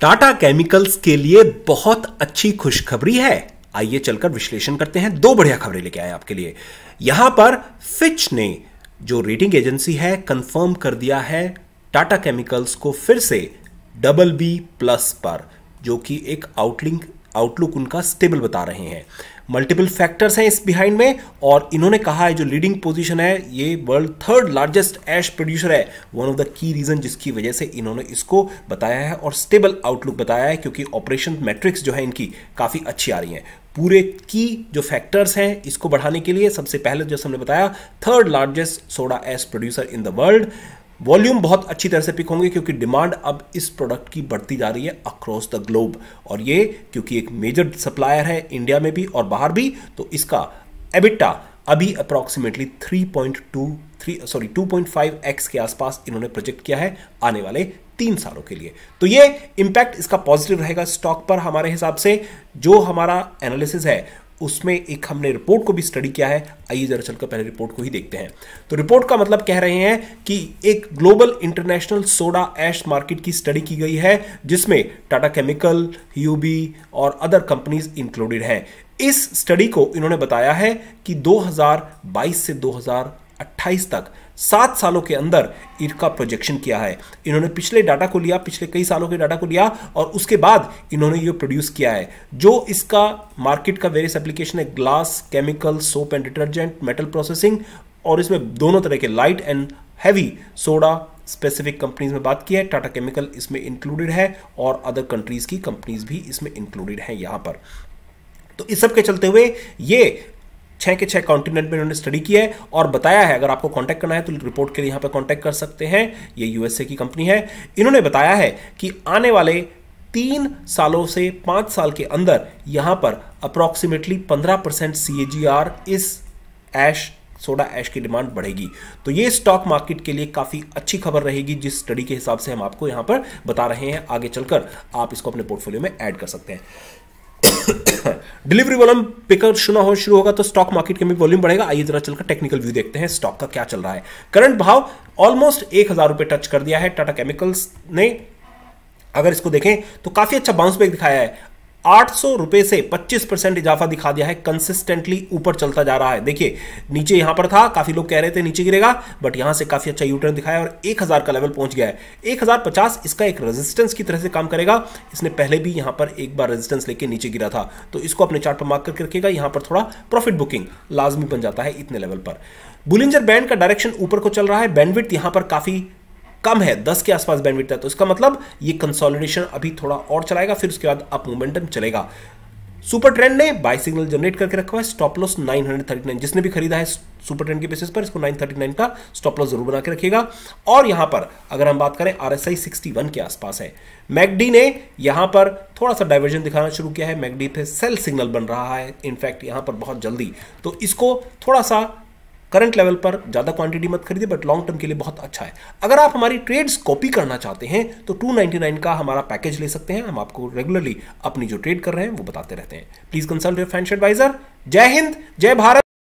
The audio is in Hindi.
टाटा केमिकल्स के लिए बहुत अच्छी खुशखबरी है आइए चलकर विश्लेषण करते हैं दो बढ़िया खबरें लेके आए आपके लिए यहां पर फिच ने जो रेटिंग एजेंसी है कंफर्म कर दिया है टाटा केमिकल्स को फिर से डबल बी प्लस पर जो कि एक आउटलिंक आउटलुक उनका स्टेबल बता रहे हैं मल्टीपल फैक्टर्स हैं इस बिहाइंड में और इन्होंने कहा है जो लीडिंग पोजीशन है ये world third largest ash producer है one of the key reason जिसकी वजह से इन्होंने इसको बताया है और स्टेबल आउटलुक बताया है क्योंकि ऑपरेशन मैट्रिक्स जो है इनकी काफ़ी अच्छी आ रही है पूरे की जो फैक्टर्स हैं इसको बढ़ाने के लिए सबसे पहले तो जैसे हमने बताया third largest soda ash producer in the world volume बहुत अच्छी तरह से पिक होंगे क्योंकि डिमांड अब इस प्रोडक्ट की बढ़ती जा रही है अक्रॉस द ग्लोब और ये क्योंकि एक मेजर सप्लायर है इंडिया में भी और बाहर भी तो इसका एबिटा अभी अप्रॉक्सीमेटली 3.2 पॉइंट सॉरी 2.5 एक्स के आसपास इन्होंने प्रोजेक्ट किया है आने वाले तीन सालों के लिए तो ये इम्पैक्ट इसका पॉजिटिव रहेगा स्टॉक पर हमारे हिसाब से जो हमारा एनालिसिस है उसमें एक हमने रिपोर्ट को भी स्टडी किया है आइए जरा चलकर पहले रिपोर्ट को ही देखते हैं तो रिपोर्ट का मतलब कह रहे हैं कि एक global international soda ash market की स्टडी की गई है जिसमें टाटा केमिकल यूबी और अदर कंपनीज इंक्लूडेड हैं इस स्टडी को इन्होंने बताया है कि 2022 से 2028 तक सात सालों के अंदर इनका प्रोजेक्शन किया है इन्होंने पिछले डाटा को लिया पिछले कई सालों के डाटा को लिया और उसके बाद इन्होंने ये प्रोड्यूस किया है जो इसका मार्केट का वेरियस एप्लीकेशन है glass chemical soap and detergent metal processing और इसमें दोनों तरह के light and heavy soda specific companies में बात की है टाटा केमिकल इसमें इंक्लूडेड है और अदर कंट्रीज की कंपनीज भी इसमें इंक्लूडेड हैं यहां पर तो इस सब के चलते हुए ये छः के छः कॉन्टिनेंट में उन्होंने स्टडी किया है और बताया है अगर आपको कॉन्टेक्ट करना है तो रिपोर्ट के लिए यहाँ पर कॉन्टेक्ट कर सकते हैं ये यूएसए की कंपनी है इन्होंने बताया है कि आने वाले तीन सालों से पाँच साल के अंदर यहाँ पर अप्रॉक्सीमेटली पंद्रह परसेंट सी इस ऐश सोडा ऐश की डिमांड बढ़ेगी तो ये स्टॉक मार्केट के लिए काफ़ी अच्छी खबर रहेगी जिस स्टडी के हिसाब से हम आपको यहां पर बता रहे हैं आगे चलकर आप इसको अपने पोर्टफोलियो में ऐड कर सकते हैं डिलीवरी वॉल्यूम पिकअप शुना हो शुरू होगा तो स्टॉक मार्केट के में वॉल्यूम बढ़ेगा आइए जरा चलकर टेक्निकल व्यू देखते हैं स्टॉक का क्या चल रहा है करंट भाव ऑलमोस्ट एक हजार रुपए टच कर दिया है टाटा केमिकल्स ने अगर इसको देखें तो काफी अच्छा बाउंस बैक दिखाया है आठ सौ रुपए से 25 परसेंट इजाफा दिखा दिया है कंसिस्टेंटली ऊपर चलता जा रहा है देखिए नीचे यहां पर था काफी लोग कह रहे थे नीचे गिरेगा बट यहां से काफी अच्छा यूटर्न दिखाया और 1000 का लेवल पहुंच गया है 1050 इसका एक रेजिस्टेंस की तरह से काम करेगा इसने पहले भी यहां पर एक बार रेजिस्टेंस लेके नीचे गिरा था तो इसको अपने चार्ट पर मार्क करके रखेगा यहां पर थोड़ा प्रॉफिट बुकिंग लाजमी बन जाता है इतने लेवल पर बुलिंजर बैंड का डायरेक्शन ऊपर को चल रहा है बैंडविथ यहां पर काफी कम है दस के आसपास बैंडविड्थ है तो इसका मतलब ये कंसोलिडेशन अभी थोड़ा और चलाएगा फिर उसके बाद अप मोमेंटम चलेगा सुपर ट्रेंड ने बाई सिग्नल जनरेट करके रखा हुआ है स्टॉप लॉस 939 जिसने भी खरीदा है सुपर ट्रेंड के बेसिस पर इसको 939 का स्टॉप लॉस जरूर बना के रखेगा और यहां पर अगर हम बात करें आर एस आई सिक्सटी के आसपास है मैगडी ने यहां पर थोड़ा सा डाइवर्जन दिखाना शुरू किया है मैगडी पे सेल सिग्नल बन रहा है इनफैक्ट यहां पर बहुत जल्दी तो इसको थोड़ा सा करंट लेवल पर ज़्यादा क्वांटिटी मत खरीदे बट लॉन्ग टर्म के लिए बहुत अच्छा है अगर आप हमारी ट्रेड्स कॉपी करना चाहते हैं तो 299 का हमारा पैकेज ले सकते हैं हम आपको रेगुलरली अपनी जो ट्रेड कर रहे हैं वो बताते रहते हैं please consult your financial advisor जय हिंद जय भारत